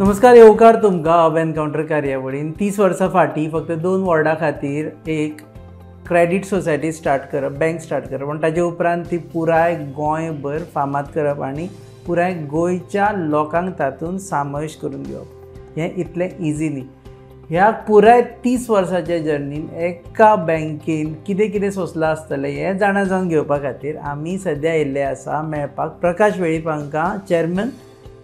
नमस्कार येवकार तुमकां अब एनकावंटर कार्यावळीन तीस वर्सां फाटीं फक्त दोन वॉर्डा खातीर एक क्रेडीट सोसायटी स्टार्ट करप बँक स्टार्ट करप आनी ताजे उपरांत ती पुराय गोंयभर फामाद करप आनी पुराय गोंयच्या लोकांक तातूंत सामावेश करून घेवप हें इतलें इझी न्ही ह्या पुराय तीस वर्साच्या जर्नीन एका बँकेन कितें कितें सोसला आसतलें हें जाणा जावन घेवपा खातीर आमी सद्या येयल्ले आसा मेळपाक प्रकाश वेळीप हांकां chairman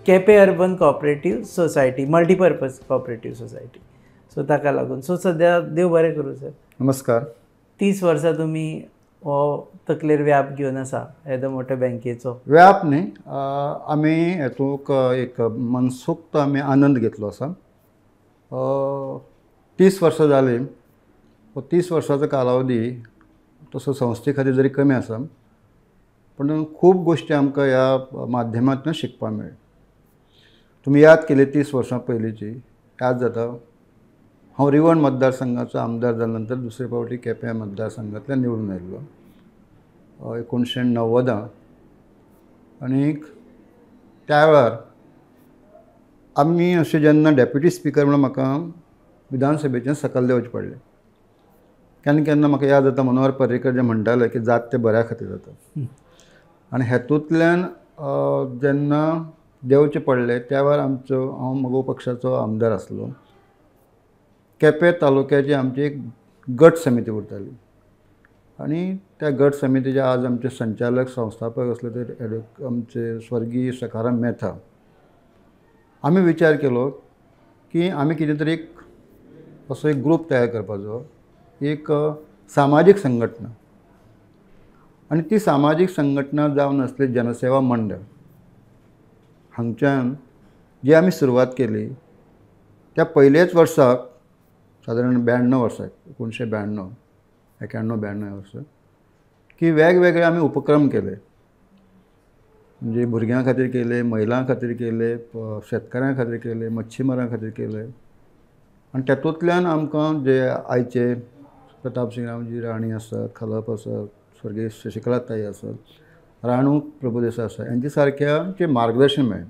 Quepem urban cooperative society multipurpose cooperative society so ताका लागून सो सध्या देव बरें करूं सर नमस्कार तीस वर्सां तुमी हो तकलेर व्याप घेवन आसा येदो मोठ्या बँकेचो व्याप न्ही आमी हेतूक एक मनसुक्त आमी आनंद घेतलो आसा तीस वर्सां जाली तीस वर्साचो कालावधी तसो संस्थे खातीर जरी कमी आसा पूण खूब गोश्टी आमकां ह्या माध्यमांतल्यान शिकपाक मेळ्यो तुम्ही याद केले तीस वर्षां पयलींची याद जाता हांव रिवण मतदारसंघाचो आमदार झाल्यानंतर नंतर दुसरे फावटी केप्यां मतदारसंघांतल्यान निवडून आयिल्लो एकुणशे णव्वदां आनीक त्या वेळार आमी अशें जेन्ना डेप्युटी स्पिकर म्हणून म्हाका विधानसभेचें सकयल देंवचें पडलें केन्ना केन्ना म्हाका याद जाता मनोहर पर्रीकर जें म्हणटाले की जात तें बऱ्या खातीर जाता आनी हेतूंतल्यान जेन्ना देवचे पडले त्या आमचं आमचो मगो पक्षाचं आमदार असलो केपे तालुक्याची आमची एक गट समिती उरताली आणि त्या गट समितीचे आज आमचे संचालक संस्थापक असले तर ॲडव आमचे स्वर्गीय सखाराम मेहता आम्ही विचार केलो की आम्ही कितें तरी एक असो एक ग्रुप तयार करपाचो एक सामाजीक संघटना आणि ती सामाजीक संघटना जावन आसली जनसेवा मंडळ हांगच्यान जी आमी सुरवात केली त्या पयलेच वर्साक सादारण ब्याण्णव वर्साक एकुणशे ब्याण्णव एक्याण्णव ब्याण्णव वर्ष की वेगवेगळे आमी उपक्रम केले म्हणजे भुरग्यां खातीर केले महिलां खातीर केले शेतकऱ्यां खातीर केले मच्छीमारां खातीर केले आनी तातूंतल्यान आमकां जे आयचे प्रताप सिंग रामजी राणी आसात खलप आसात स्वर्गीय शशिकला ताई आसात राणू प्रभुदेसा साहेब सारख्यांचें मार्गदर्शन मेळ्ळें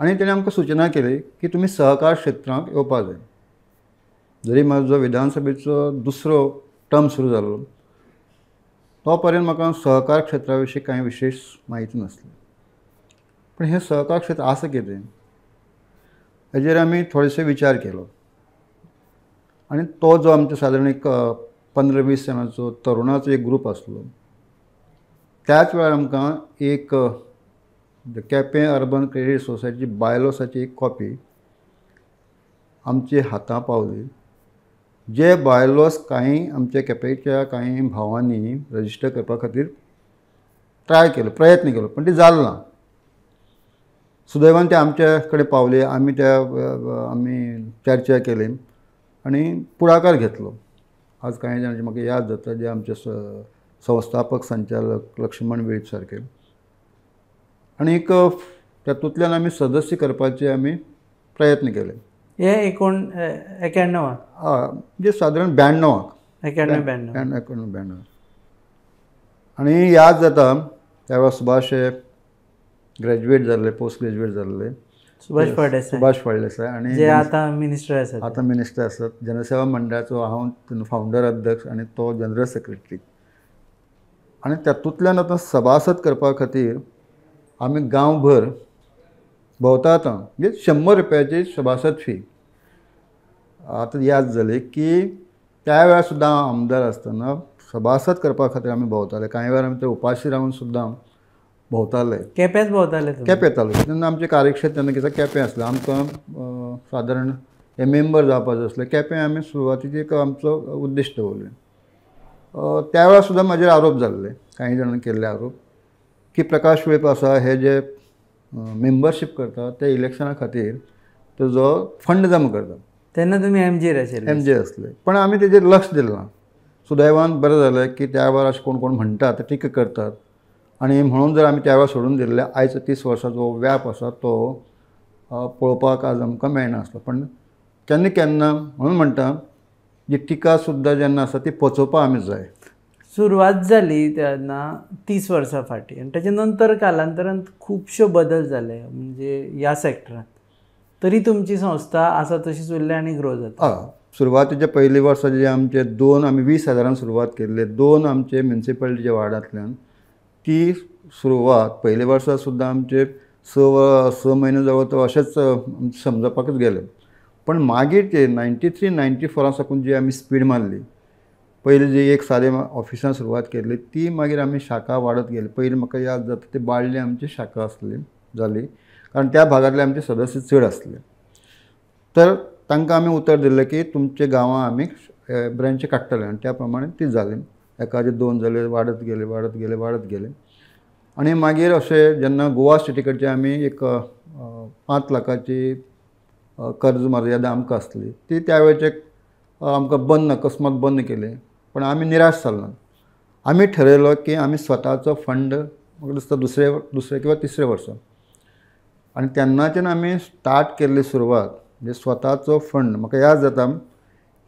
आणि त्याने आमकां सूचना केली की तुम्ही सहकार क्षेत्रांत येवपा जाय जरी माझा विधानसभेचो दुसरो टर्म सुरू जालो तो पर्यंत म्हाका सहकार क्षेत्रा विशीं कांय विशेश म्हायती नासली हे सहकार क्षेत्र आसा कितें हाजेर आमी थोडेशे विचार केलो आणि तो जो आमचो सादारण एक पंदरा वीस जाणांचो तरुणाचो एक ग्रूप आसलो त्याच वेळार आमकां एक the Quepem urban credit society बायलोसाची एक कॉपी आमची हातां पावली जे बायलोस कांय आमच्या केपेच्या कांय भावांनी रजिस्टर करपा खातीर ट्राय केलो प्रयत्न केलो पण ते जालें ना सुदैवान ते आमच्या कडेन पावले आमी त्या आमी चर्चा केली आणि पुढाकार घेतलो आज काही जाणांची म्हाका याद जाता जे आमचे संस्थापक संचालक लक्ष्मण वेळीप सारखे आनीक तातूंतल्यान आमी सदस्य करपाचे आम्ही प्रयत्न केले हे एकोण एक्याण्णव हय म्हणजे सादारण ब्याण्णव एक्याण्णव ब्याण्णव आनी याद जाता त्या सुभाष हे ग्रॅज्युएट झाले पोस्ट ग्रॅज्युएट जाल्ले सुभाष फळदेसाय सुभाष फळदेसाय आनी जे आता मिनिस्टर आसात आतां मिनिस्टर आसात जनसेवा मंडळाचो हांव फाउंडर अध्यक्ष आणि तो जनरल सेक्रेटरी आणि तातूंतल्यान आतां सभासद करपा खातीर आमी गांवभर भोंवता आतां म्हणजे शंबर रुपयाची सभासद फी आतां याद जाली की त्या वेळार सुद्दां हांव आमदार आसतना सभासद करपा खातीर आमी भोंवताले कांय वेळार आमी ते उपाशी रावन सुद्दां भोंवताले केपेंच भोंवताले केपें येताले तेन्ना आमचे कार्यक्षेत्र तेन्ना कितें केपें आसलें आमकां सादारण हे मेंबर जावपाचें आसलें केपें आमी एक आमचो उद्देश दवरलें सुद्धा माझे आरोप झालेले काही जणांनी केलेले आरोप की प्रकाश असा हे जे मेंबरशीप करतात त्या इलेक्शना खातीर तो जो फंड जमा करतात तेन्ना तुम्ही एम जी एम जी असले पण आम्ही त्याचे लक्ष दिलं ना सुदैवान बरं झालं की त्यावर असे कोण कोण म्हणतात ते टीका करतात आणि म्हणून जर आम्ही त्यावेळा सोडून दिलेले आयच तीस वर्षाचा जो व्याप असा तो पळोवपाक आज आमकां मेळनासलो पण केन्ना केन्ना म्हणून म्हणटा जी टिका सुद्दां जेन्ना आसा ती पचोवपा आमी जाय सुरवात झाली त्यांना तीस वर्सां फाटीं आनी कालांतरात नंतर कालांतरान बदल झाले म्हणजे या सेक्टरात तरी तुमची संस्था असा तशीच उरल्या आणि ग्रो जात सुरुवातीच्या सुरवातेच्या पयलीं वर्सा जे आमचे दोन आम्ही वीस हजारांना सुरवात केल्ले दोन आमचे म्युन्सिपॅलिटीच्या वार्डांतल्यान ती सुरुवात पहिले वर्सा सुद्दां आमचे स स महिने जवळ तो अशेंच समजपाकच गेले पण मागीर ते नायन्टी थ्री नायन्टी फोरा साकून जी आमी स्पीड मारली पहिले जी एक साधे ऑफिसान सुरवात केली ती मागीर आम्ही शाखा वाढत गेली पहिले म्हाका याद जाता ती बाळली आमची शाखा आसली जाली कारण त्या भागातले आमचे सदस्य चड असले तर तांकां आम्ही उत्तर दिल्लें की तुमचे गांवां आम्ही ब्रँच काडटले आणि त्या ती जाली एकाचे दोन जाले वाढत गेले वाढत गेले वाढत गेले आणि मागीर अशें जेन्ना गोवा स्टेटी आम्ही एक पाच लाखाची कर्ज मर्यादा आमकां आसली ती त्यावेळेचे आमकां बंद अकस्मात बंद केले पण आम्ही निराश जालो आम्ही ठरयलो की आम्ही स्वताचो फंड म्हाका दिसता दुसरे दुसरे किंवा तिसरे वर्सा आणि तेन्नाच्यान आम्ही स्टार्ट केल्ली सुरवात म्हणजे स्वताचो फंड म्हाका याद जाता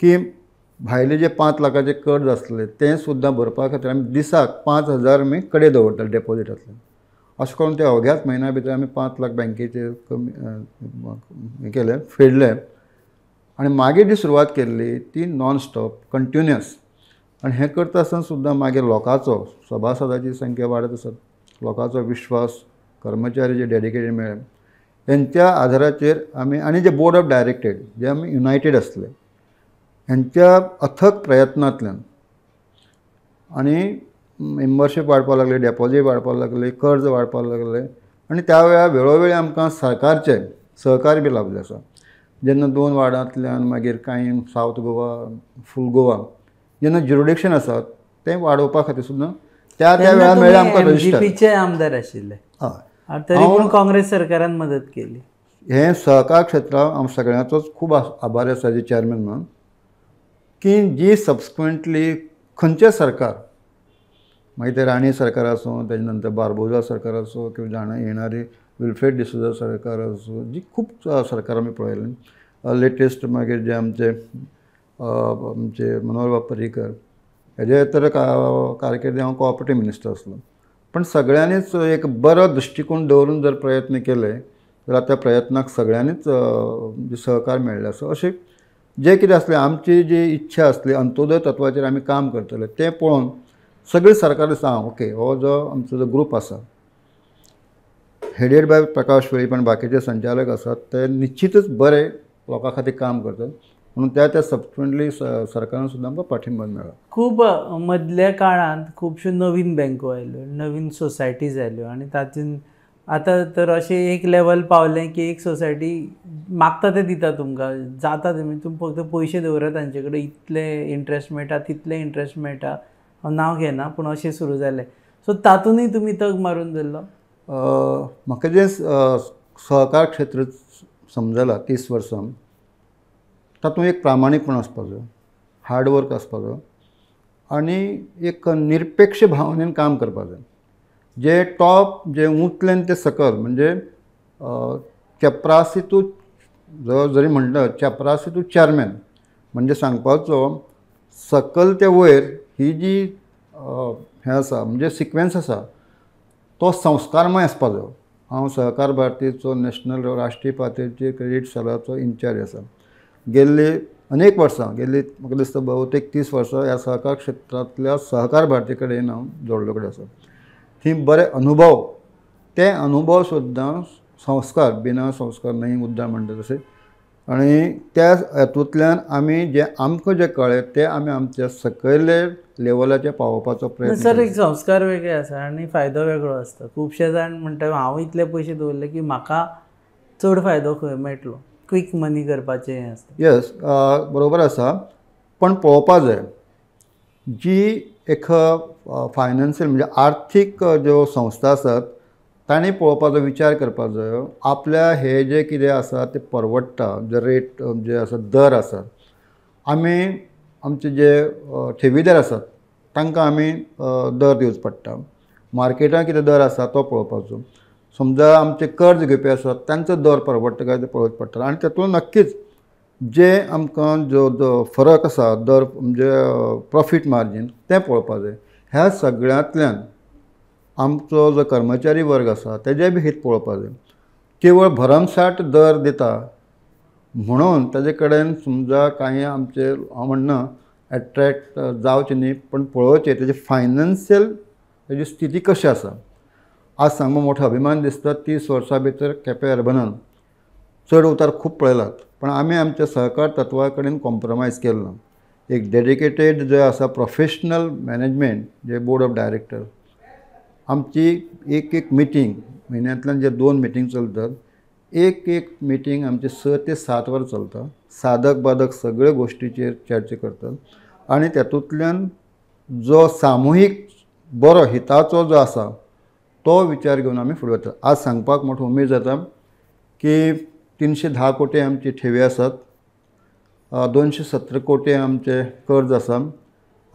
की भायले जे पांच लाखाचे कर्ज आसले ते सुद्दां भरपा खातीर आमी दिसाक पांच हजार आमी कडे दवरतात डेपोजिटांतल्यान अशें करून ते अवघ्याच म्हयन्या भितर आमी पांच लाख बँकेचे कमी हें केले फेडले आणि मागे जी सुरवात केली ती नॉन स्टॉप कंटिन्युअस आणि हे करता आसतना सुद्दां मागीर लोकांचो सभासदाची संख्या वाढत असत लोकांचा विश्वास कर्मचारी जे डेडिकेटेड मिळेल यांच्या आधाराचे आम्ही आणि जे बोर्ड ऑफ डायरेक्टेड जे आम्ही युनायटेड असले हेंच्या अथक प्रयत्नांतल्यान आणि मेंबरशीप वाडपाक लागली डेपॉझीट वाडपाक लागली कर्ज वाडपाक लागले आनी त्या वेळार वेळोवेळी आमकां सरकारचे सहकार बी लाभले आसा जेन्ना दोन वाडांतल्यान मागीर कांय सावथ गोवा फूल गोवा जेन्ना ज्युरिडिक्शन आसा तें वाडोवपा खातीर सुद्दां त्या त्या वेळार मेळ्ळे आमकां रजिस्टर आमदार आशिल्ले हय काँग्रेस सरकारान मदत केली हे सहकार क्षेत्रांत हांव सगळ्यांचोच खूब आभारी आसा जे चॅरमॅन म्हणून की जी सबस्क्वेंटली खंयचें सरकार मागीर ते राणे सरकार असो त्याच्यानंतर नंतर सरकार असो किंवा जाणं येणारी विल्फ्रेड डिसोजा सरकार असो जी खूप सरकार आम्ही पळयली लेटेस्ट मागीर जे आमचे आमचे मनोहर पर्रीकर हेजे तर कारकिर्दी हा कॉपरेटिव्ह मिनिस्टर असलो पण सगळ्यांनीच एक बरो दृष्टिकोन दवरून जर प्रयत्न केले तर त्या प्रयत्नाक सगळ्यांनीच सहकार मेळ्ळो आसा असे जे कितें असले आमची जी इच्छा असली अंत्योदय तत्वाचेर आम्ही काम करतले ते पळोवन सगळे सरकार सांग ओके हो जो आमचो जो ग्रूप आसा हेडेड बाय प्रकाश वेळी पण बाकीचे संचालक असतात ते निश्चितच बरे लोकां खातीर काम करतात म्हणून त्या त्या सबसिक्वेंटली सरकारान सुद्दां आमकां पाठिंबा मेळ्ळो खूब मधल्या काळांत खुबश्यो नवीन बँको आयल्यो नवीन सोसायटीज आयल्यो आणि तातूंत आतां तर अशें एक लेवल पावलें की एक सोसायटी मागता ते दिता तुमकां जाता ते म्हणजे तुमी फक्त पयशे दवरात तांचे कडेन इतले इंट्रस्ट मेळटा तितले इंट्रस्ट मेळटा हांव नांव घेना पूण अशें सुरू जालें सो तातूंतय तुमी तग मारून धरलो म्हाका जें सहकार क्षेत्र समजलां तीस वर्सां तातूंत एक प्रामाणीकपण आसपाचो हार्डवर्क आसपाचो आनी एक निरपेक्ष भावनेन काम जाय जे टॉप जे उंचलेन ते सकल म्हणजे चपरासी जरी म्हणलं चपरासी चॅरमॅन म्हणजे सांगपाचो सकल ते वयर ही जी हें आसा म्हणजे सिक्वेन्स आसा तो संस्कारमय आसपाक हा हांव सहकार भारतीचो नॅशनल राष्ट्रीय पातळीचेर क्रेडीट सेलाचो इंचार्ज आसा गेल्ली अनेक वर्सां गेल्ली म्हाका दिसता बहुतेक तीस वर्सां ह्या सहकार क्षेत्रांतल्या सहकार भारती कडेन हांव जोडलो कडेन आसा थंय बरे अनुभव ते अनुभव सुद्दां संस्कार बिना संस्कार नाही मुद्दा म्हणटा तशें आनी त्या हातूंतल्यान आमी जे आमकां जे कळ्ळें तें आमी आमच्या सकयले लेवलाचेर पावोवपाचो प्रयत्न सर एक संस्कार वेगळे आसा आनी फायदो वेगळो आसता खुबशे जाण म्हणटा हांव इतले पयशे दवरले की म्हाका चड फायदो खंय मेळटलो क्वीक मनी करपाचें हें आसता येस बरोबर आसा पण पळोवपा जाय जी एक फायनान्शियल म्हणजे आर्थीक ज्यो संस्था आसात ताणें पळोवपाचो विचार करपाक जायो आपल्या हे जे कितें आसा तें परवडटा जे रेट जे आसा दर आसा आमी आमचे जे ठेवीदार आसात तांकां आमी दर दिवचो पडटा मार्केटांत कितें दर आसा तो पळोवपाचो समजा आमचे कर्ज घेवपी आसात तांचो दर परवडटा काय तें पळोवचें पडटा आनी तातूंत नक्कीच जे आमकां जो फरक आसा दर म्हणजे प्रॉफीट मार्जीन तें पळोवपाक जाय ह्या सगळ्यांतल्यान आमचो जो कर्मचारी वर्ग आसा तेजे बी हीत पळोवपाक जाय केवळ भरमसाट दर दिता म्हणून ताजे कडेन समजा कांय आमचे हांव म्हणना एट्रॅक्ट जावचें न्ही पण पळोवचें तेजे फायनान्शियल तेजी स्थिती कशी आसा आज सांगू मोठो अभिमान दिसता तीस वर्सां भितर केपें अर्बनान चड उतार खूप पळयलात पण आमी आमच्या सहकार तत्वा कडेन कॉम्प्रोमायज केल्लो एक डेडिकेटेड जे आसा प्रोफेशनल मॅनेजमेंट जे बोर्ड ऑफ डायरेक्टर आमची एक एक मिटींग महिन्यातल्या जे दोन मिटींग चलतात एक एक मिटींग आमची स ते सात वर चलता साधक बाधक सगळे गोष्टीचे चर्चा करतात आणि त्यातूतल्यान जो सामूहिक बरो हिताचो जो आसा तो विचार घेऊन आम्ही फुडें वतात आज सांगपाक मोठं उमेद जाता की तीनशे धा कोटी आमची ठेवी आसात दोनशे सतरा कोटी आमचे कर्ज आसा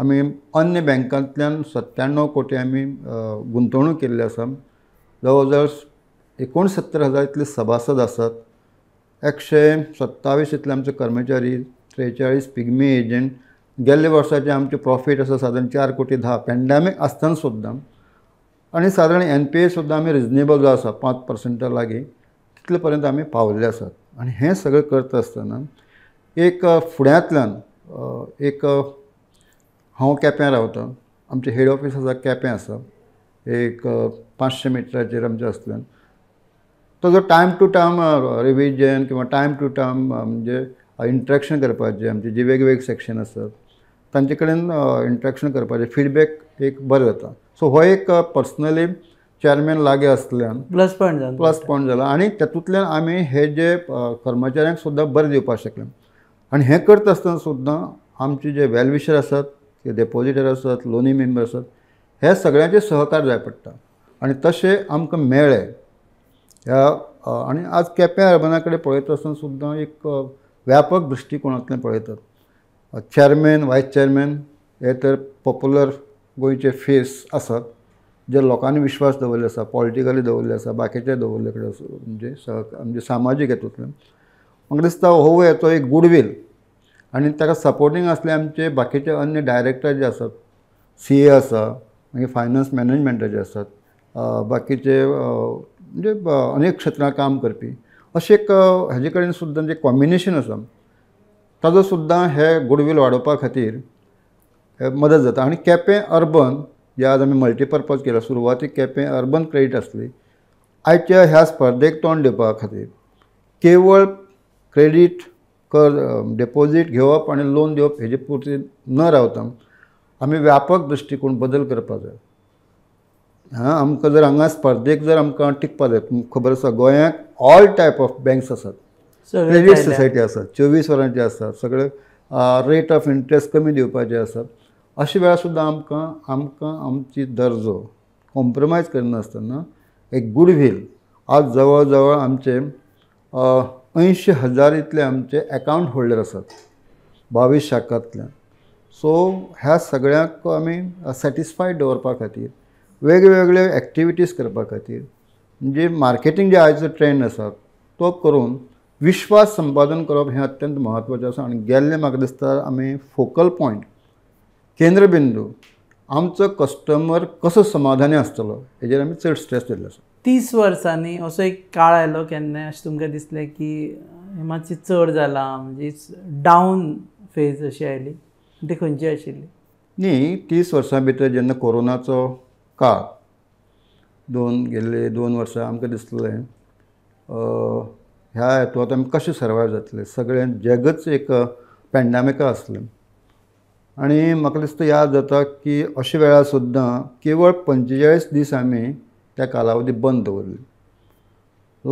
आमी अन्य बँकांतल्यान सत्त्याण्णव कोटी आम्ही गुंतवणूक केल्ली आसा जवळ एकोणसत्तर हजार इतले सभासद आसात एकशे सत्तावीस इतले आमचे कर्मचारी त्रेचाळीस पिग्मी एजंट गेल्ले वर्षाचे आमचे प्रॉफीट आसा सादारण चार कोटी धा पॅन्डेमीक आसतना सुद्दां आनी सादारण एन पी ए सुद्दां आमी रिजनेबल जो आसा पांच पर्संटा लागीं तितले पर्यंत आमी पावल्ले आसात आनी हें सगळें करता आसतना एक फुड्यांतल्यान एक हांव केप्यां रावतां आमचें हेड ऑफिस आसा केप्यां आसा एक पांचशे मिटराचेर आमच्या आसल्यान ताजो टायम टू टायम रिविजन किंवां टायम टू टायम म्हणजे इंट्रॅक्शन करपाचें आमचे जे वेगवेगळे सेक्शन आसात तांचे कडेन इंट्रॅक्शन करपाचें फीडबॅक एक बरें जाता सो हो एक पर्सनली चॅरमॅन लागीं आसल्यान प्लस पॉयंट जाला प्लस पॉयंट जाला आनी तातूंतल्यान आमी हे जे कर्मचाऱ्यांक सुद्दां बरें दिवपाक शकले आनी हें करता आसतना सुद्दां आमचे जे वेलविशर आसात ते डेपोजिटर आसात लोनी मेंबर असत हे सगळ्यांचे सहकार जाय पडटा आनी तशें आमकां मेळ्ळे ह्या आणि आज केप्यां अर्बना कडेन पळयता आसतना सुद्दां एक व्यापक दृश्टीकोनांतल्यान पळयतात चॅरमॅन व्हायस चॅरमॅन हे तर पॉप्युलर गोंयचे फेस आसात जे लोकांनी विश्वास दवरले आसा पॉलिटिकली दवरले आसा बाकीचे दवरले कडेन म्हणजे सहकार म्हणजे सामाजीक हेतूंतल्यान म्हाका दिसता हो येतो एक गुडवील आणि ताका सपोर्टिंग असले आमचे बाकीचे अन्य डायरेक्टर जे आसात सी ए आसा म्हणजे फायनान्स मॅनेजमेंटा जे आसात बाकीचे म्हणजे अनेक क्षेत्रां काम करपी असे एक हेजे कडेन सुद्दां जें कॉम्बिनेशन आसा ताजो सुद्दां हे गुडवील वाडोवपा खातीर मदत जाता आणि केपें अर्बन जे आज आमी मल्टीपर्पज केला सुरवातीक केपें अर्बन क्रेडीट आसली आयच्या ह्या स्पर्धेक तोंड दिवपा खातीर केवळ क्रेडीट कर्ज डेपोजीट घेवप आनी लोन दिवप हेजे पुरती न रावता आमी व्यापक दृश्टीकोन बदल करपाक जाय हां आमकां जर हांगा स्पर्धेक जर आमकां टिकपा जाय खबर आसा गोंयांत ऑल टायप ऑफ बँक्स आसात क्रेडीट सोसायटी आसात चोवीस वरांचे आसात सगळे रेट ऑफ इंट्रस्ट कमी दिवपाचे आसात अशा वेळार सुद्दां आमकां आमकां आमची दर्जो कॉम्प्रोमायज करनासतना एक गुडविल आज जवळ जवळ आमचे अंयशीं हजार इतले आमचे अकाउंट होल्डर आसात बावीस शाखांतल्यान सो ह्या सगळ्यांक आमी सॅटिस्फायड दवरपा खातीर वेगवेगळ्यो एक्टिविटीज करपा खातीर म्हणजे मार्केटींग जे आयचो ट्रेंड आसा तो करून विश्वास संपादन करप हें अत्यंत म्हत्वाचें आसा आनी गेल्लें म्हाका दिसता आमी फोकल पॉयंट केंद्रबिंदू आमचो कस्टमर कसो समाधानी आसतलो हेजेर आमी चड स्ट्रेस दिल्लो आसा तीस वर्सांनी असो एक काळ आयलो केन्ना अशें तुमकां दिसलें की मातशी चड जालां म्हणजे डावन फेज अशी आयली ती खंयची आशिल्ली न्ही तीस वर्सां भितर जेन्ना कोरोनाचो काळ दोन गेल्ले दोन वर्सां आमकां दिसलें ह्या हेतूंत आमी कशें सर्वायव जातलें सगळें जगच एक पॅन्डेमिका आसलें आनी म्हाका दिसता याद जाता की अशे वेळार सुद्दां केवळ पंचेचाळीस दीस आमी त्या कालावधी बंद दवरली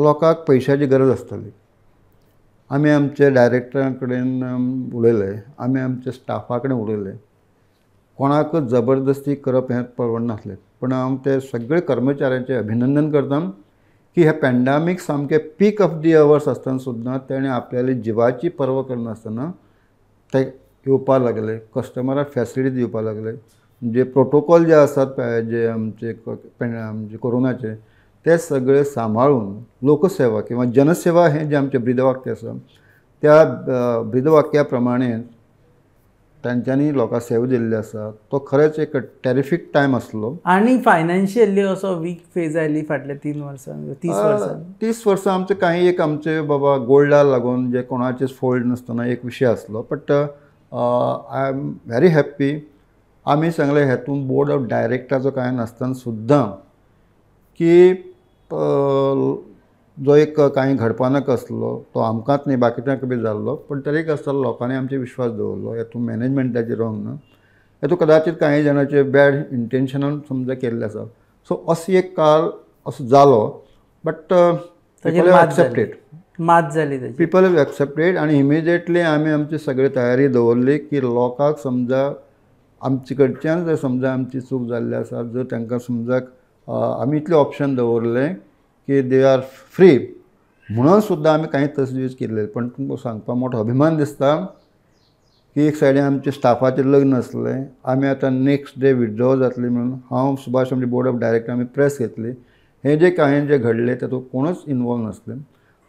लोकांक पैशाची गरज आसताली आम्ही आमच्या डायरेक्टरा कडेन उलयले आम्ही आमच्या स्टाफा कडेन उलयले कोणाक जबरदस्ती करप हें परवडनासलें पूण हांव ते सगळे कर्मचाऱ्यांचे अभिनंदन करता की हे पॅन्डामीक सामके पीक ऑफ दी अवर्स आसतना सुद्दां तेणें आपल्याली जिवाची पर्व करनासतना ते येवपाक लागले कस्टमराक फॅसिलिटी दिवपाक लागले जे प्रोटोकॉल जे असतात जे आमचे कोरोनाचे ते सगळे सांभाळून लोकसेवा किंवा जनसेवा हे जे आमचे ब्रिदवाक्य आसा त्या ब्रिदवाक्याप्रमाणे त्यांच्यानी तांच्यांनी लोकां सेवा दिल्ली तो खरंच एक टेरिफिक टाइम असलो आणि फायनान्शियली असो वीक फेज आली फाटल्या तीन वर्सां तीस वर्ष तीस वर्सां आमचे काही एक आमचे बाबा गोल्डला लागून जे कोणाचेच फोल्ड नासतना एक विषय असलो but I am very happy आम्ही सांगले ह्यातून बोर्ड ऑफ डायरेक्टरचं काय नासतना सुद्धा की जो एक काही घडपानक असलो तो आमकात नाही बाकीच्या बी जाल्लो पण तरीक असताना लोकांनी आमचे विश्वास दवरलो हातून मॅनेजमेंटाचे रॉंग ना हेतून कदाचित काही जणांचे बॅड इंटेन्शनान समजा केल्ले आसा सो असो एक काळ असो जालो बट एक्सेप्टेड मात झाली पीपल हॅव एक्सेप्टेड आणि इमिजिएटली आम्ही आमची सगळी तयारी दवरली की लोकांक समजा आमचे कडच्यान जर समजा आमची चूक जाल्ली आसा जर तांकां समजा आमी इतले ऑप्शन दवरलें की दे आर फ्री म्हणून सुद्दां आमी कांय तजवीज केल्ले पण तुमकां सांगपाक मोठो अभिमान दिसता की एक सायडीन आमचे स्टाफाचें लग्न आसलें आमी आतां नेक्स्ट डे विड्रॉ जातले म्हणून हांव सुभाष आमचे बोर्ड ऑफ डायरेक्टर आमी प्रेस घेतली हें जें कांय जें घडलें तातूंत कोणूच इनवॉल्व नासलें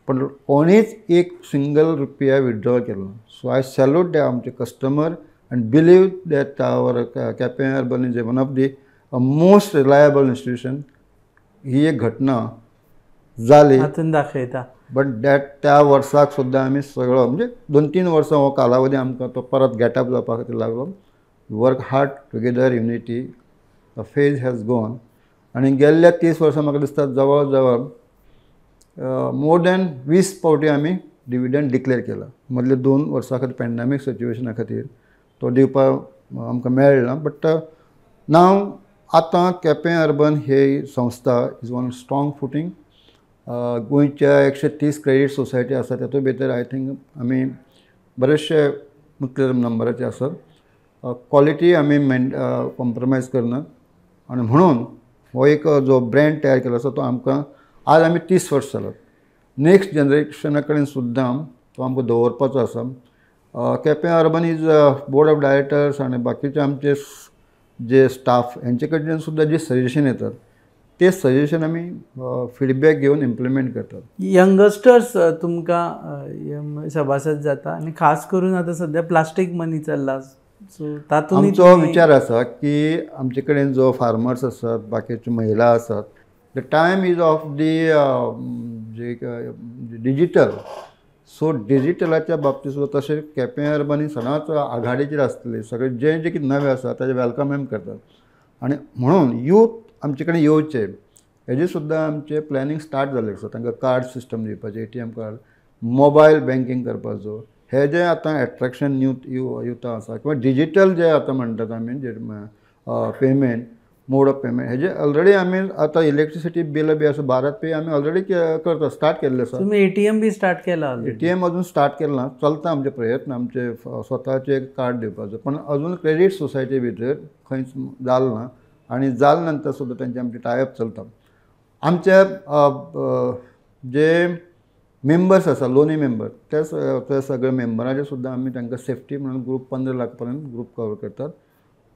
पण कोणीच एक सिंगल रुपया विथड्रॉ केलो सो आय सॅल्यूट डे आमचे customer and believe that our KPI Urban is one of the uh, most reliable institution ही एक घटना जाली हातून दाखयता बट दॅट त्या वर्साक सुद्धा आम्ही सगळं म्हणजे दोन तीन वर्सां हो कालावधी आमकां तो परत गॅटअप जावपा खातीर लागलो work hard together unity the phase has gone आणि गेल्ल्या तीस वर्सां म्हाका दिसता जवळ जवळ मोर दॅन वीस पावटी आम्ही डिविडंड डिक्लेअर केला मदले दोन वर्सां खातीर पॅन्डेमीक सिच्युएशना खातीर तो दिवपाक आमकां मेळना बट uh, नांव आतां केपें अर्बन हे संस्था इज वन स्ट्रोंग फुटींग गोंयच्या एकशे तीस क्रेडीट सोसायटी आसा तातूंत भितर आय थिंक आमी बरेचशे मुखेल नंबराचे आसात क्वॉलिटी आमी मेन कॉम्प्रोमायज करनात आनी म्हणून हो एक uh, जो ब्रँड तयार केलो आसा तो आमकां आज आमी तीस वर्स जालात नेक्स्ट जनरेशना कडेन सुद्दां तो आमकां दवरपाचो आसा Quepem urban is board of directors आणि बाकीचे आमचे जे स्टाफ यांच्याकडून सुद्धा जे सजेशन येतात ते सजेशन आम्ही फीडबॅक घेऊन इम्प्लिमेंट करतात यंगस्टर्स तुमकां सभासद जाता आणि खास करून आता सध्या प्लास्टिक मनी चालला सो तातूंत विचार असा की आमचे कडेन जो फार्मर्स असतात बाकीचे महिला असतात the time is of the digital so डिजिटलाच्या बाबतीत सुद्धा तसे केपें अर्बनी सदांच आघाडीचे आसतले सगळे जे जे कितें असतात आसा ताजें एम करतात आणि म्हणून यूथ आमच्याकडे येऊचे येवचे हेजे सुद्धा आमचे प्लॅनिंग स्टार्ट झाले असतात तांकां कार्ड सिस्टम दिवपाचें A T M card mobile banking करपाचो हे जे आतां एट्रॅक्शन यूथ युथा आसा किंवा डिजिटल जे आतां म्हणटात आमी जे पेमेंट मोड ऑफ पेमेंट जे ऑलरेडी आम्ही आता इलेक्ट्रिसिटी बिल बी असं भारत पे आम्ही ऑलरेडी करतो स्टार्ट केले आसा तुम्ही एटीएम बी स्टार्ट केला एटीएम अजून स्टार्ट केला चलता आमचे प्रयत्न आमचे स्वताचे कार्ड दिवपाचो पण अजून क्रेडिट सोसायटी भितर खंयच जाल ना आनी जाल नंतर सुद्धा त्यांचे आमचे टायअप चलता आमच्या जे मेंबर्स असा लोनी मेंबर त्या सगळे मेंबरांचे सुद्धा आम्ही त्यांना सेफ्टी म्हणून ग्रुप पंधरा लाख पर्यंत ग्रुप कवर करतात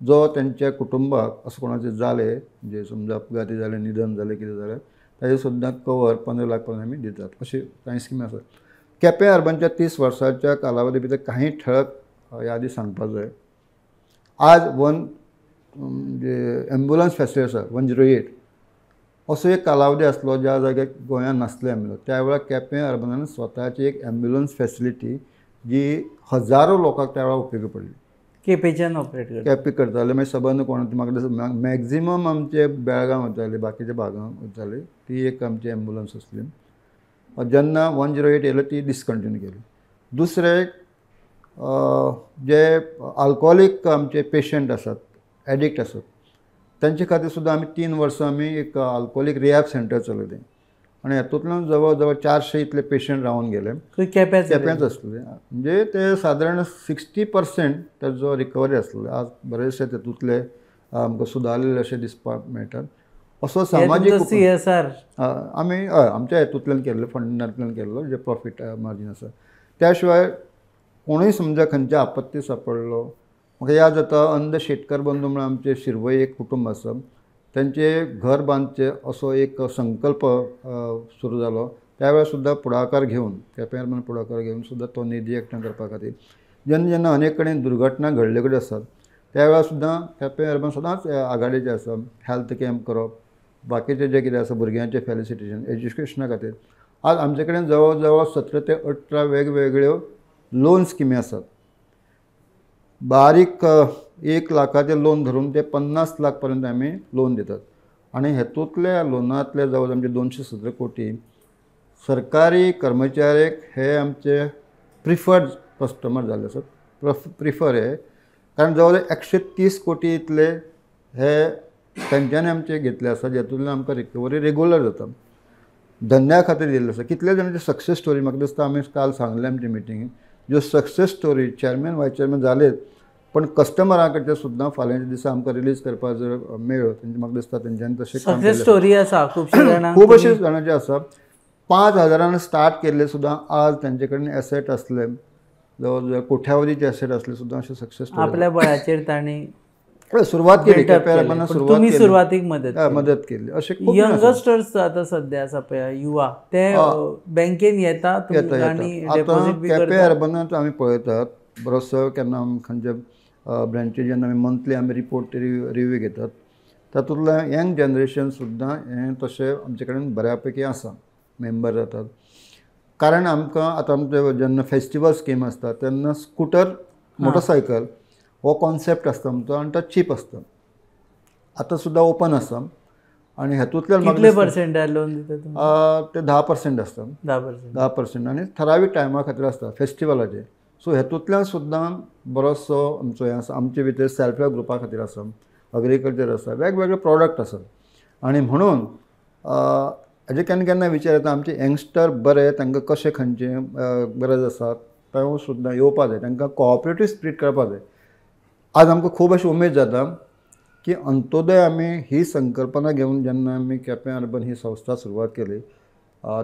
जो त्यांच्या कुटुंबात असो कोणाचे झाले जे समजा अपघाती झाले निधन झाले किती झाले त्याचे सुद्दां कवर पंधरा लाख पर्यंत आमी दितात अशी काही स्कीम असतात कॅपे अर्बनच्या तीस वर्साच्या कालावधी भितर काही ठळक यादी सांगपाक जाय आज वन जे एम्ब्युलन्स फॅसिलिटी आसा वन झिरो एट असो एक कालावधी असलो ज्या जाग्यार गोंयांत नसले एम्ब्युलन्स त्या वेळार केपें अर्बनान एक एम्ब्युलन्स फॅसिलिटी जी हजारो लोकांक त्या उपयोगी पडली केपेच्यान ऑपरेट करता केपे करताले मागीर म्हणजे सबंद कोण म्हाका मॅक्झिमम आमचे बेळगांव वताले बाकीच्या भागांक वताले ती एक आमची एम्बुलंस आसली जेन्ना वन झिरो एट येयलो ती डिसकंटिन्यू केली दुसरे जे आल्कोहोलीक आमचे पेशंट आसात एडिक्ट आसात तांचे खातीर सुद्दां आमी तीन वर्सां आमी एक आल्कोहोलीक रिहॅब सेंटर चलयलें आणि हातूंतल्यान जवळ जवळ चारशे इतले पेशंट राहून गेले केप्याच केप्याच आसले म्हणजे ते साधारण सिक्स्टी पर्सेंट ताजो रिकव्हरी आसलो आज बरेचशे तेतूंतले आमकां सुदारलेले अशें दिसपाक मेळटा असो सामाजिक सी एस आर आम्ही हय आमच्या हेतूंतल्यान केल्लो फंडांतल्यान केल्लो जे प्रॉफिट मार्जिन आसा त्या शिवाय कोणूय समजा खंयचे आपत्ती सापडलो म्हाका याद जाता अंध शेतकार बंधू म्हणून आमचे शिरवय एक कुटुंब आसा त्यांचे घर बांधचे असो एक संकल्प सुरू जालो त्यावेळेसुद्धा पुढाकार घेऊन फुडाकार घेवन केप्यार म्हणून पुढाकार घेवन तो निधी एकठांय करपा खातीर जेन्ना जेन्ना अनेक कडेन दुर्घटना घडले कडेन आसात त्या वेळार सुद्दां अर्बन सदांच आघाडीचे आसा हेल्थ कॅम्प करप बाकीचे जे कितें आसा भुरग्यांचे फेलिसिटेशन एज्युकेशना खातीर आज आमचे कडेन जवळ जवळ सतरा ते अठरा वेगवेगळ्यो लोन स्किमी आसात बारीक एक लाखाचे लोन धरून ते पन्नास लाखपर्यंत आम्ही लोन देतात आणि हेतूतल्या लोनातले जवळ आमचे दोनशे सतरा कोटी सरकारी कर्मचारी हे आमचे प्रिफर्ड कस्टमर जाल्ले प्रफ प्रिफर हे कारण जवळ एकशे तीस कोटी इतले हे तांच्यांनी आमचे घेतले आसा ज्यातून आमकां रिकवरी रेगुलर जाता धंद्या खातीर दिल्ले आसा कितले जाणांचे सक्सेस स्टोरी म्हाका दिसता आमी काल सांगले आमच्या मिटींगेक ज्यो success story chairman vice chairman झालेत पण कस्टमराकडचे सुद्धा फाल्यांच्या दिसा आमकां रिलीज करपाक जर मेळ तेंचे म्हाका दिसता तेंच्यांनी तशें स्टोरी आसा खुबशे खूप खूब अशे जे आसा पांच हजारान स्टार्ट केल्ले सुद्दां आज त्यांच्याकडे कडेन एसेट आसले जवळ जवळ कोठ्यावधीचे एसेट आसले सुद्दां असे सक्सेस आपल्या बळाचेर ताणी सुरुवात केली तुम्ही सुरवात मदत मदत केली असे यंगस्टर्स आता सध्या असा पळय युवा ते बँकेन येतात आनी आतां केपे अर्बनांत आमी पळयतात बरोचसो केन्ना खंयच्या ब्रँचे जेन्ना आमी मंथली आमी रिपोर्ट रिव्यू घेतात तातूंतल्यान यंग जनरेशन सुद्दां हें तशें आमचे कडेन बऱ्या आसा मेंबर जातात कारण आमकां आतां आमचे जेन्ना फेस्टिवल स्कीम आसता तेन्ना स्कूटर मोटरसायकल हो कॉन्सेप्ट आसता आमचो आनी तो चीप आसता आतां सुद्दां ओपन आसा आणि हातूतल्या कितले पर्सेंट लोन ते धा पर्सेंट आसता धा पर्सेंट धा पर्सेंट आनी थारावीक टायमा खातीर आसता फेस्टिवलाचे सो हेतूंतल्यान सुद्दां बरोसो आमचो हें आसा आमचे भितर सेल्फ हेल्प ग्रुपा खातीर आसा अग्रिकल्चर आसा वेगवेगळे प्रॉडक्ट आसात आनी म्हणून हाजे केन्ना केन्ना विचार येता आमचे यंगस्टर बरे तांकां कशें खंयचे गरज आसा तो सुद्दां येवपा जाय तांकां कॉपरेटीव स्प्रीट करपा जाय आज आमकां खूब अशी उमेद जाता की अंत्योदय आमी ही संकल्पना घेवन जेन्ना आमी केपें अर्बन ही संस्था सुरवात केली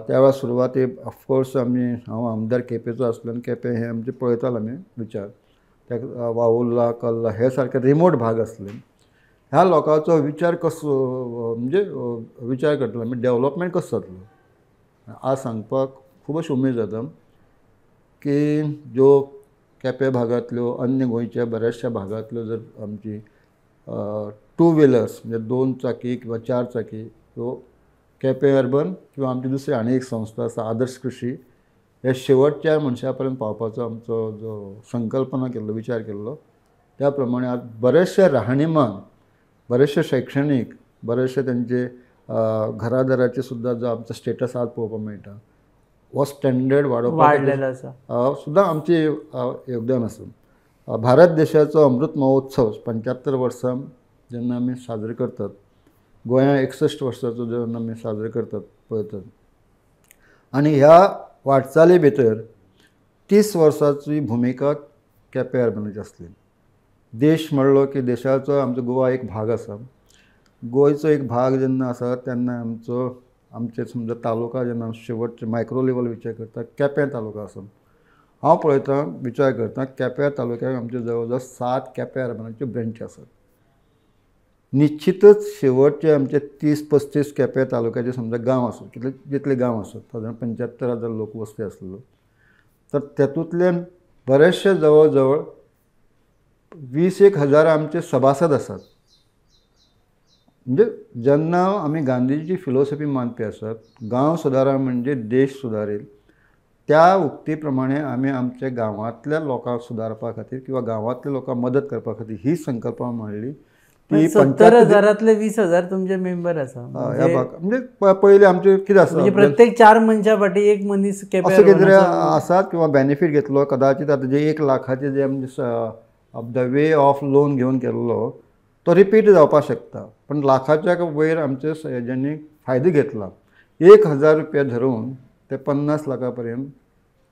त्यावेळेस सुरुवाती ऑफकोर्स आम्ही हा आमदार केपेचो असलं केपें हें आमचें पळयतालो आम्ही विचार त्या वावुल्ला कल्ला हे सारखे रिमोट भाग असले ह्या लोकांचो विचार कसो म्हणजे विचार करतलो आमी डेव्हलॉपमेंट कसं जातलो आज सांगपाक खूप अशी उमेद जाता की ज्यो केपे भागांतल्यो अन्य गोंयच्या बऱ्याचशा भागांतल्यो जर आमची टू व्हिलर्स म्हणजे दोन चाकी किंवा चार चाकी ह्यो कॅपे अर्बन किंवा आमची दुसरी आनी एक संस्था असा आदर्श कृषी हे शेवटच्या मनशापर्यंत पर्यंत पावपाचो आमचो जो संकल्पना केल्लो विचार केल्लो त्याप्रमाणे आज बरेचशे राहणीमान बरेचशे शैक्षणीक बरेचशे त्यांचे घरादाराचे सुद्धा जो आमचा स्टेटस आज पळोवपाक मेळटा हो स्टँडर्ड वाडोवपाक सुद्दां आमची योगदान आसा भारत देशाचो अमृत महोत्सव पंच्यात्तर वर्सां जेन्ना आमी साजरे करतात गोंया एकसष्ट वर्साचो जन्म आमी साजरो करतात पळयतात आणि ह्या वाटचाली भितर तीस वर्साची भुमिका केप्यार बनोवची आसली देश म्हणलो की देशाचो आमचो गोवा एक भाग आसा गोंयचो एक भाग जेन्ना आसा तेन्ना आमचो आमचे समजा तालुका जेन्ना शेवटचे मायक्रो लेवल विचार करता केप्यां तालुका आसा हांव पळयतां विचार करतां केप्या तालुक्यात आमचे जवळ जवळ सात केप्या ब्रांच्यो ब्रँच आसात निश्चितच शेवटचे आमचे तीस पस्तीस केप्यां तालुक्याचे समजा गाव असो जितले जितले गाव असो साधारण पंच्याहत्तर हजार लोक वस्ते तर तेतूंतल्यान बरेचशे जवळ जवळ वीस एक हजार आमचे सभासद असतात म्हणजे जेन्ना आम्ही गांधीजीची फिलॉसॉफी मानपी असत गाव सुधारा म्हणजे देश सुधारेल त्या उक्तीप्रमाणे आम्ही आमच्या गावातल्या लोकांक सुधारपा खातीर किंवा गांवांतल्या लोकांक मदत करपा खातीर ही संकल्पना मांडली ती सत्तर हजारातले वीस हजार तुमचे मेंबर आसा म्हणजे, म्हणजे पहिले आमचे कितें म्हणजे आसा प्रत्येक चार मनशा फाटी एक मनीस असो कितें आसात किंवा बेनिफीट घेतलो कदाचित आता जे एक लाखाचे जे द वे ऑफ लोन घेऊन केल्लो तो रिपीट जावपाक शकता पण लाखाच्या वयर आमचे ज्यांनी फायदो घेतला एक हजार रुपया धरून ते पन्नास लाखापर्यंत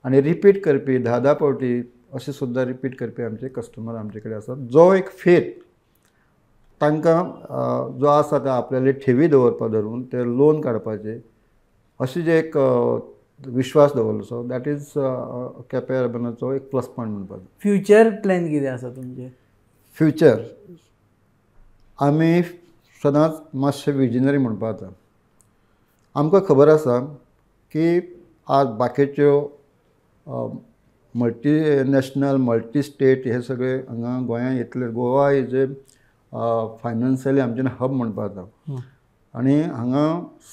आणि रिपीट करपी धा धा पावटी असे सुद्धा रिपीट करपी आमचे कस्टमर आमचे कडेन जो एक फेथ तांकां जो आसा तो आपल्याले ठेवी दवरपा धरून ते लोन काडपाचे असे जे एक विश्वास दवरलो सो दॅट इज केपे अर्बनाचो एक प्लस पॉयंट म्हणपाचो फ्युचर प्लॅन कितें आसा तुमचे फ्युचर आमी सदांच मातशें विजनरी म्हणपा जाता आमकां खबर आसा की आज बाकीच्यो मल्टी नॅशनल मल्टी स्टेट हे सगळे हांगा गोंयांत येतले गोवा इज ए फायनान्शियली आमचे हब म्हणपाक जाता आनी हांगा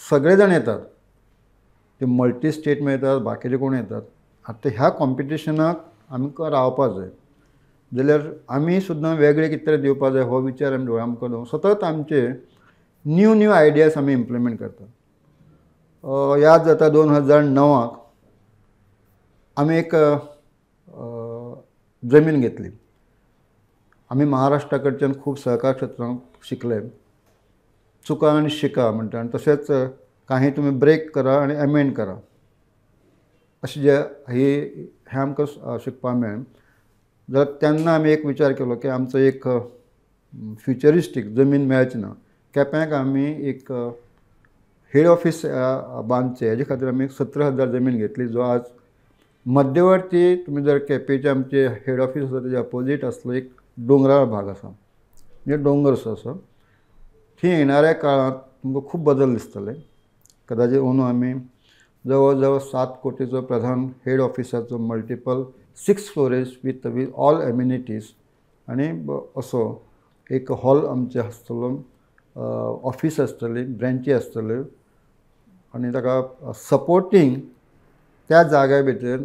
सगळे जाण येतात ते मल्टी स्टेट येतात बाकीचे कोण येतात आतां ह्या कॉम्पिटिशनाक आमक रावपाक जाय जाल्यार आमी सुद्दां वेगळे कितें तरी दिवपाक जाय हो विचार आमी दोळ्या मुखार सतत आमचे न्यू न्यू आयडियाज आमी इम्प्लिमेंट करतात याद जाता दोन हजार णवाक आमी एक जमीन घेतली आम्ही महाराष्ट्राकडच्यान खूप सहकार क्षेत्रांत शिकले चुका आणि शिका म्हणतात आणि तसेच काही तुम्ही ब्रेक करा आणि अमेंड करा अशें जे ही हें आमकां शिकपाक मिळेल जाल्यार तेन्ना आमी एक विचार केलो की आमचं एक फ्युचरिस्टिक जमीन मेळची ना केप्याक आम्ही एक हेड ऑफिस बांधचे हेजे खातीर आमी सतरा हजार जमीन घेतली जो आज मध्यवर्ती तुम्ही जर केपेचे आमचे हेड ऑफिस आसा त्याच्या अपोजीट आसलो एक डोंगराळ भाग असा म्हणजे डोंगरसो असं थंय येणाऱ्या काळात तुमकां खूब बदल दिसतले कदाचित अंदू आमी जवळजवळ सात कोटीचो प्रधान हेड ऑफिसाचो multiple six floors with with all amenities आणि असो एक हॉल आमचे आसतलो ऑफिस आसतली ब्रँची आसतल्यो आणि ताका सपोर्टींग त्या जाग्या भितर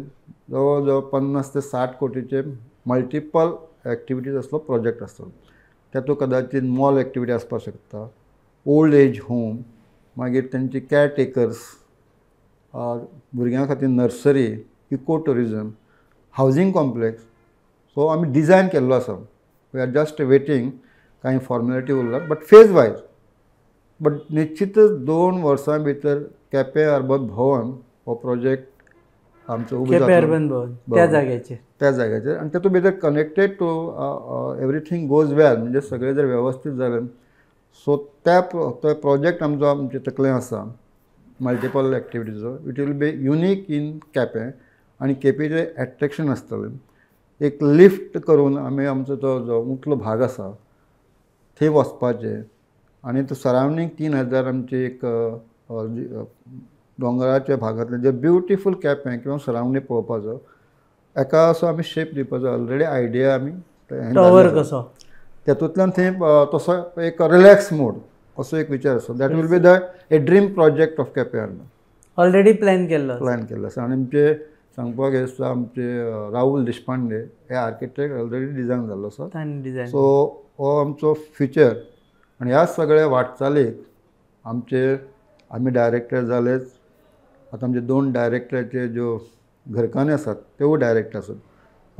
जवळजवळ पन्नास ते साठ कोटीचे मल्टिपल ॲक्टिव्हिटीज असलो प्रोजेक्ट असतो तो कदाचित मॉल ॲक्टिव्हिटी आसपाक शकता ओल्ड एज होम मागीर तांची केअरटेकर्स भुरग्यां खातीर nursery eco tourism housing complex so आमी डिझायन केल्लो आसा वी आर जस्ट वेटींग कांय फॉर्मेलिटी उरल्यात बट फेज वायज बट निश्चितच दोन वर्सां भितर केपें अर्बन भवन हो प्रोजेक्ट आमचं भवन त्या जागेचे त्या जाग्याचे आणि तातूंत भितर connected to everything goes well म्हणजे सगळे जर व्यवस्थित जालें सो त्या तो प्रोजेक्ट आमचो आमचे तकलें आसा मल्टिपल एक्टिविटीजो it will be unique in Quepem आणि केपेचे अट्रॅक्शन आसतलें एक लिफ्ट करून आम्ही आमचो तो जो मुखलो भाग असा थंय वचपाचें आणि तो सरावंडींग तीन हजार आमची एक uh, डोंगराच्या भागांतले जे ब्युटिफूल आहे किंवा सराउंडिंग पळोवपाचो एका असो आम्ही शेप दिवपाचो ऑलरेडी आयडिया आमी टॉवर कसो तसं थंय तसो एक रिलॅक्स मोड असो एक विचार आसा that will be the a dream project of केप्यान ऑलरेडी प्लॅन केल्लो प्लॅन केल्लो आसा आणि आमचे सांगपाक हे आमचे राहुल देशपांडे हे आर्किटेक्ट ऑलरेडी डिझाईन जाल्लो आसा सो हो आमचो फ्युचर आणि ह्या सगळ्या वाटचालीक आमचे आम्ही डायरेक्टर झालेच आता म्हणजे दोन डायरेक्टरचे जो घरकाने असतात त्यो डायरेक्ट आसात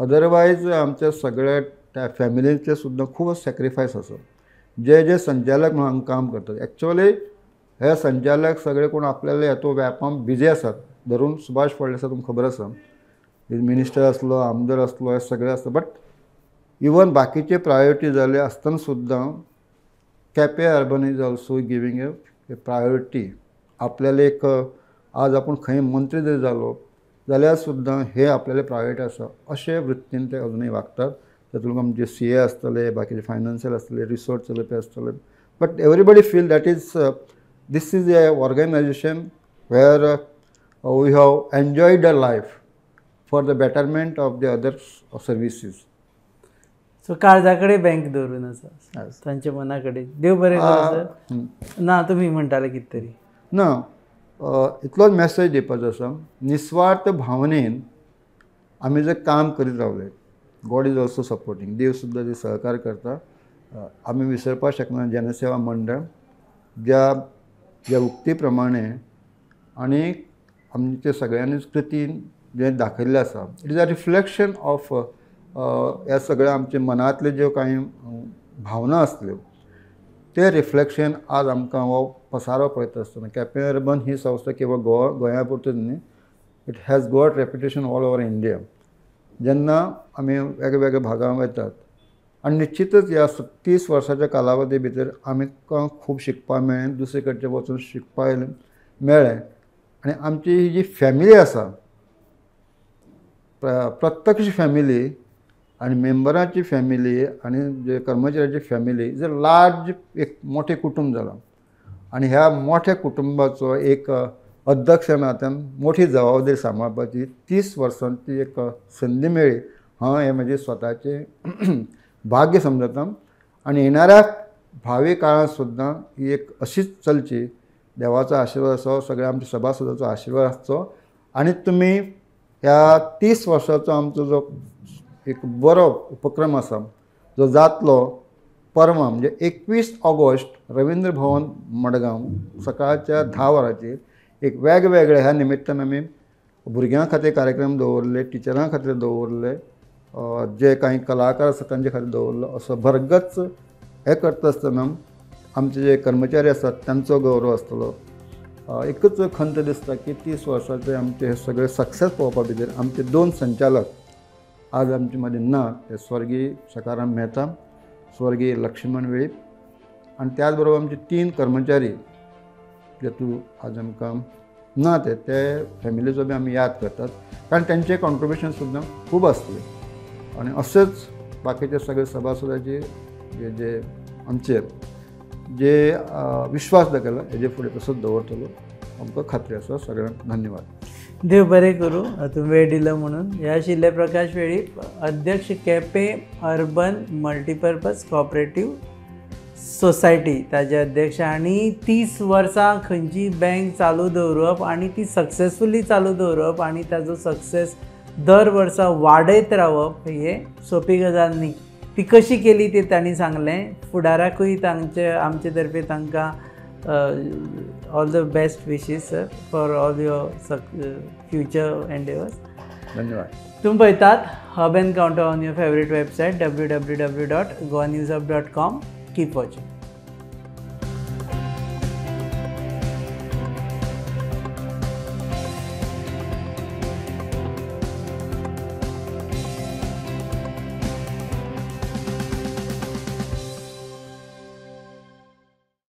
अदरवायज आमच्या सगळ्या फॅमिलीचे सुद्धा खूप सॅक्रिफायस आसात जे जे संचालक म्हणून काम करतात ॲक्च्युली हे संचालक सगळे कोण आपल्याला येतो व्यापम बिझी आसात धरून सुभाष फळदेसाक तुमकां खबर आसा मिनिस्टर असलो आमदार असलो हे सगळे आसता बट इवन बाकीचे प्रायोरिटी झाले असताना सुद्धा Quepem urban is also giving a priority आपल्याला एक आज आपण खंय मंत्री जरी झालो जाल्यार हे आपल्याला प्रायवेट आसा असे वृत्तीन ते अजूनही वागतात तातूंत आमचे सी ए आसतले बाकीचे फायनान्शियल असले रिसोर्ट चलपे आसतले but everybody feel that is this is a organisation where we have enjoyed a life for the betterment of the other services so काळजा बँक दवरून आसा त्यांच्या मनाकडे देव बरें ना तुम्ही म्हणटाले कितीतरी तरी ना इतलोच मॅसेज दिवपाचो आसा निस्वार्थ भावनेन आमी जर काम करीत रावले गॉड इज ऑल्सो सपोर्टींग देव सुद्दां जे सहकार करता आमी विसरपाक शकना जनसेवा मंडळ ज्या ज्या उक्ती प्रमाणे आनी आमचे सगळ्यांनीच कृतीन जें दाखयल्लें आसा it is a reflection of ह्या सगळ्या आमचे मनांतल्यो ज्यो कांय भावना आसल्यो तें रिफ्लेक्शन आज आमकां हो पसारो पळयता आसतना अर्बन ही संस्था केवळ गोवा गोंया पुरतूच न्ही it has got reputation all over India जेन्ना आमी वेगवेगळ्या भागांत वयतात आनी निश्चितच ह्या तीस वर्साच्या कालावधी भितर आमकां खूब शिकपाक मेळ्ळें दुसरे कडेन वचून शिकपाक मेळ्ळें आनी आमची ही जी फॅमिली आसा प्रत्यक्ष फॅमिली आणि मेंबराची फॅमिली आणि जे कर्मचाऱ्याची फॅमिली जर लार्ज एक मोठे कुटुंब झालं आणि ह्या मोठ्या कुटुंबाचं एक अध्यक्ष नात्यान मोठी जबाबदारी सांभाळपाची तीस वर्सांची एक संधी मेळ्ळी हांव हे म्हजें स्वतःचे भाग्य समजता आणि येणाऱ्या भावी काळात सुद्धा ही एक अशीच चलची देवाचा आशीर्वाद असो सगळ्या आमच्या सभासदाचो आशीर्वाद आसचो आणि तुम्ही ह्या तीस वर्षाचा आमचा जो एक बरो उपक्रम आसा जो जातलो परवा म्हणजे एकवीस ऑगस्ट रवींद्र भवन मडगांव सकाळच्या धा वरांचेर एक वेगवेगळे ह्या निमित्तान आमी भुरग्यां खातीर कार्यक्रम दवरले टिचरां खातीर दवरले जे काही कलाकार आसा तांचे खातीर दवरलो असो भरगच हे करता आसतना आमचे जे कर्मचारी आसात तांचो गौरव आसतलो एकच खंत दिसता की तीस वर्साचे आमचे हे सगळे सक्सेस पळोवपा भितर आमचे दोन संचालक आज आमच्यामध्ये ना ते स्वर्गीय सकाराम मेहता स्वर्गीय लक्ष्मण वेळीप आणि त्याचबरोबर आमचे तीन कर्मचारी जे तू आज आमकां ना ते ते फॅमिलीचो बी आमी याद करतात कारण त्यांचे कॉन्ट्रिब्युशन सुद्धा खूप असते आणि असेच बाकीचे सगळे सभासदाचे जे जे आमचे जे विश्वास दाखयला हेजे फुडें तसोच दवरतलो आमकां खात्री आसा सगळ्यांक धन्यवाद देव बरे करू हातून वेळ दिलो म्हणून या शिल्ले प्रकाश वेळी अध्यक्ष केपे अर्बन मल्टीपर्पज कॉपरेटिव्ह सोसायटी ताजे अध्यक्ष आणि तीस वर्सां खंयची बँक चालू दवरप आणि ती सक्सेसफुली चालू दवरप आणि ताजो सक्सेस दर वर्सा वाडयत रावप हे सोपी गजाल न्ही ती कशी केली ते तांणी सांगलें फुडाराकूय तांचे आमचे तर्फे तांकां all the best wishes, for all your uh, future endeavors. Thank you. You hub encounter on your favorite website www.goanewsup.com. Keep watching.